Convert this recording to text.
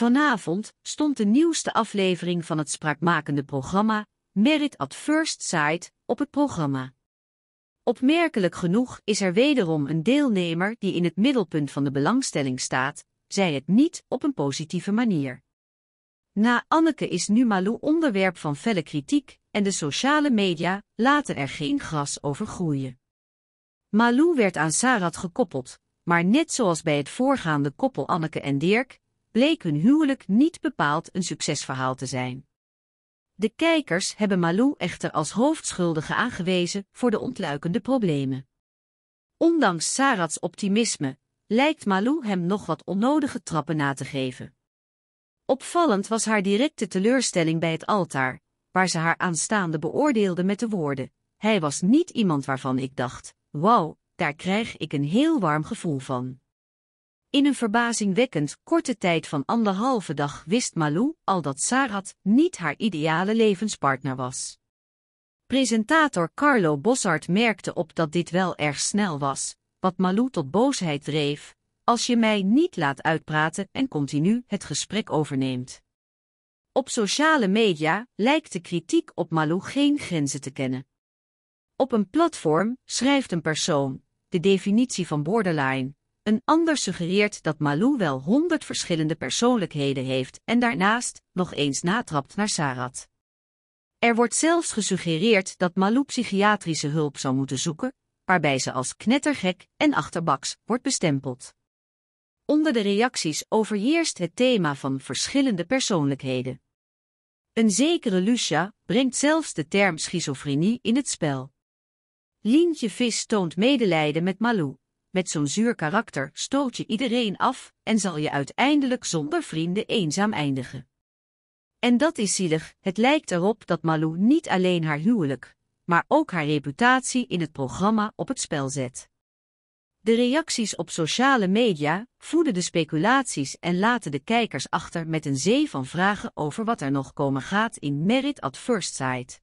Vanavond stond de nieuwste aflevering van het spraakmakende programma Merit at First Sight op het programma. Opmerkelijk genoeg is er wederom een deelnemer die in het middelpunt van de belangstelling staat, zij het niet op een positieve manier. Na Anneke is nu Malou onderwerp van felle kritiek en de sociale media laten er geen gras over groeien. Malou werd aan Sarat gekoppeld, maar net zoals bij het voorgaande koppel Anneke en Dirk, bleek hun huwelijk niet bepaald een succesverhaal te zijn. De kijkers hebben Malou echter als hoofdschuldige aangewezen voor de ontluikende problemen. Ondanks Sarats optimisme lijkt Malou hem nog wat onnodige trappen na te geven. Opvallend was haar directe teleurstelling bij het altaar, waar ze haar aanstaande beoordeelde met de woorden: Hij was niet iemand waarvan ik dacht: Wauw, daar krijg ik een heel warm gevoel van. In een verbazingwekkend korte tijd van anderhalve dag wist Malou al dat Sarat niet haar ideale levenspartner was. Presentator Carlo Bossart merkte op dat dit wel erg snel was, wat Malou tot boosheid dreef, als je mij niet laat uitpraten en continu het gesprek overneemt. Op sociale media lijkt de kritiek op Malou geen grenzen te kennen. Op een platform schrijft een persoon, de definitie van borderline, een ander suggereert dat Malou wel honderd verschillende persoonlijkheden heeft en daarnaast nog eens natrapt naar Sarat. Er wordt zelfs gesuggereerd dat Malou psychiatrische hulp zou moeten zoeken, waarbij ze als knettergek en achterbaks wordt bestempeld. Onder de reacties overheerst het thema van verschillende persoonlijkheden. Een zekere Lucia brengt zelfs de term schizofrenie in het spel. Lientje Vis toont medelijden met Malou met zo'n zuur karakter stoot je iedereen af en zal je uiteindelijk zonder vrienden eenzaam eindigen. En dat is zielig, het lijkt erop dat Malou niet alleen haar huwelijk, maar ook haar reputatie in het programma op het spel zet. De reacties op sociale media voeden de speculaties en laten de kijkers achter met een zee van vragen over wat er nog komen gaat in Merit at First Sight.